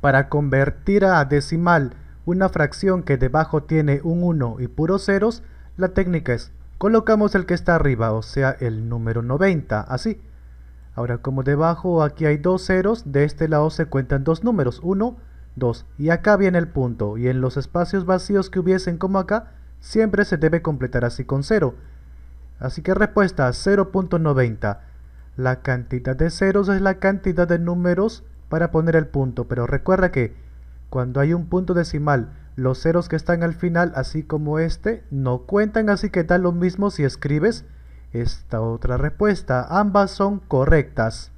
para convertir a decimal una fracción que debajo tiene un 1 y puros ceros, la técnica es, colocamos el que está arriba, o sea el número 90, así. Ahora como debajo aquí hay dos ceros, de este lado se cuentan dos números, 1, 2. Y acá viene el punto, y en los espacios vacíos que hubiesen como acá, siempre se debe completar así con 0. Así que respuesta 0.90. La cantidad de ceros es la cantidad de números para poner el punto, pero recuerda que cuando hay un punto decimal, los ceros que están al final, así como este, no cuentan, así que da lo mismo si escribes esta otra respuesta. Ambas son correctas.